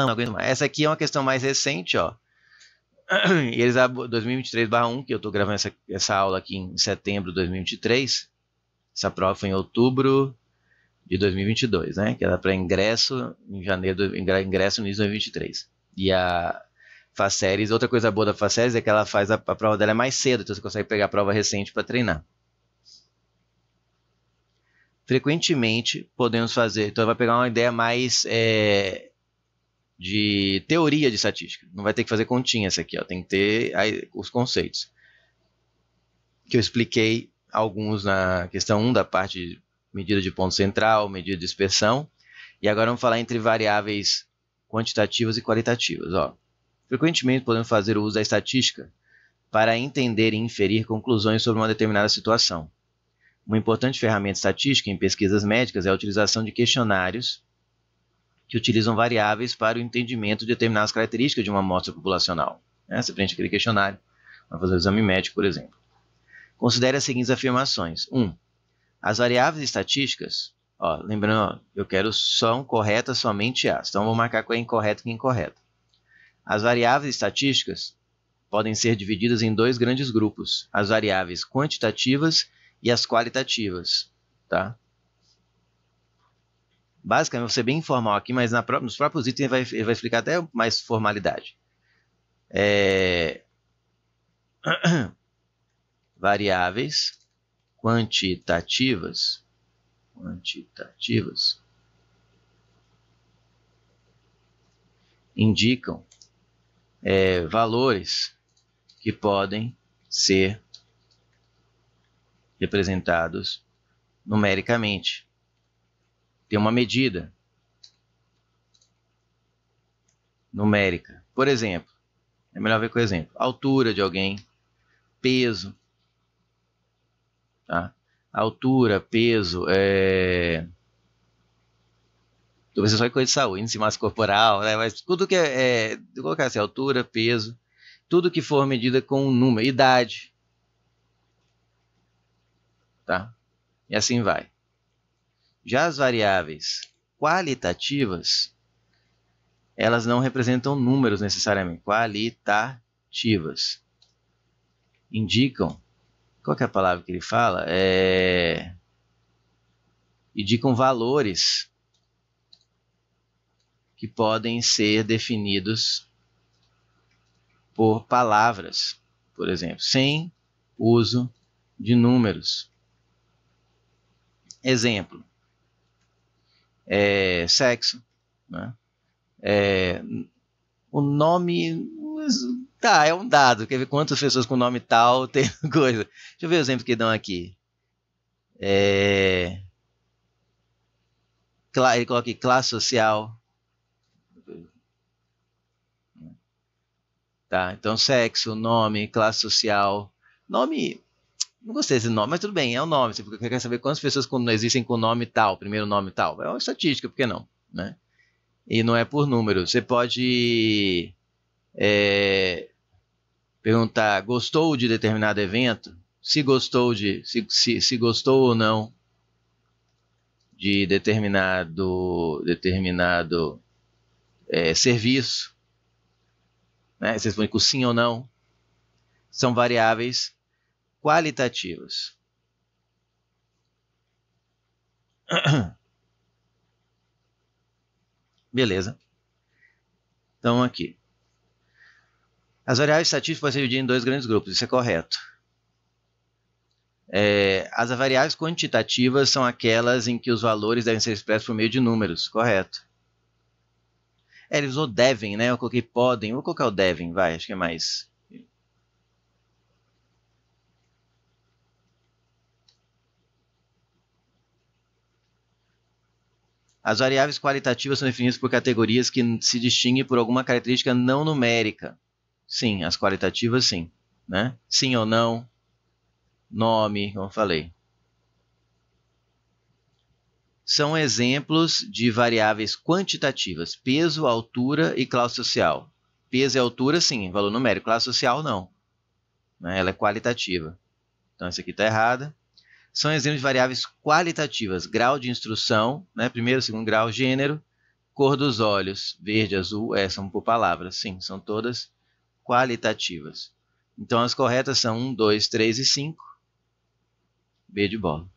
vamos, aguento mais. Essa aqui é uma questão mais recente, ó. E eles 2023/1, que eu estou gravando essa, essa aula aqui em setembro de 2023. Essa prova foi em outubro de 2022, né? Que era para ingresso em janeiro, ingresso no início de 2023. E a Faceres, outra coisa boa da Faceres é que ela faz a, a prova dela é mais cedo, então você consegue pegar a prova recente para treinar. Frequentemente podemos fazer, então vai pegar uma ideia mais é, de teoria de estatística. Não vai ter que fazer continha essa aqui, ó. tem que ter aí, os conceitos. Que eu expliquei alguns na questão 1 da parte de medida de ponto central, medida de dispersão. E agora vamos falar entre variáveis quantitativas e qualitativas. Ó. Frequentemente podemos fazer o uso da estatística para entender e inferir conclusões sobre uma determinada situação. Uma importante ferramenta estatística em pesquisas médicas é a utilização de questionários que utilizam variáveis para o entendimento de determinadas características de uma amostra populacional. Né? Você preenche aquele questionário, vai fazer o exame médico, por exemplo. Considere as seguintes afirmações. 1. Um, as variáveis estatísticas, ó, lembrando, eu quero são corretas somente as, então vou marcar qual é incorreta e é incorreta. As variáveis estatísticas podem ser divididas em dois grandes grupos, as variáveis quantitativas e as qualitativas, tá? basicamente, vou ser bem informal aqui, mas na, nos próprios itens ele vai, ele vai explicar até mais formalidade. É... Variáveis quantitativas. Quantitativas. Indicam é, valores que podem ser representados numericamente tem uma medida numérica. Por exemplo, é melhor ver com o exemplo. Altura de alguém, peso. Tá? Altura, peso, é... Você só coisa de saúde, índice massa corporal, né? mas tudo que é, é colocar assim, altura, peso, tudo que for medida com um número, idade, tá? E assim vai. Já as variáveis qualitativas, elas não representam números necessariamente. Qualitativas. Indicam. Qual é a palavra que ele fala? É, indicam valores que podem ser definidos por palavras, por exemplo, sem uso de números. Exemplo: é, sexo, né? É, o nome. Tá, é um dado. Quer ver quantas pessoas com nome tal tem coisa. Deixa eu ver o exemplo que dão aqui. É, ele coloca aqui, classe social. Tá, então sexo, nome, classe social. Nome não gostei desse nome, mas tudo bem, é o nome. Você quer saber quantas pessoas existem com nome tal, primeiro nome tal. É uma estatística, por que não? Né? E não é por número. Você pode é, perguntar, gostou de determinado evento? Se gostou de. Se, se, se gostou ou não de determinado, determinado é, serviço. Né? Vocês vão com sim ou não. São variáveis qualitativos. Beleza. Então, aqui. As variáveis estatísticas podem ser divididas em dois grandes grupos, isso é correto. É, as variáveis quantitativas são aquelas em que os valores devem ser expressos por meio de números, correto. É, ele usou devem, né? Eu coloquei podem, vou colocar o devem, vai, acho que é mais As variáveis qualitativas são definidas por categorias que se distinguem por alguma característica não numérica. Sim, as qualitativas sim. Né? Sim ou não, nome, como falei. São exemplos de variáveis quantitativas: peso, altura e classe social. Peso e altura, sim, valor numérico. Classe social, não. Né? Ela é qualitativa. Então, essa aqui está errada são exemplos de variáveis qualitativas: grau de instrução, né, primeiro, segundo grau, gênero, cor dos olhos, verde, azul, é, são por palavras, sim, são todas qualitativas. Então as corretas são 1, 2, 3 e 5. B de bola.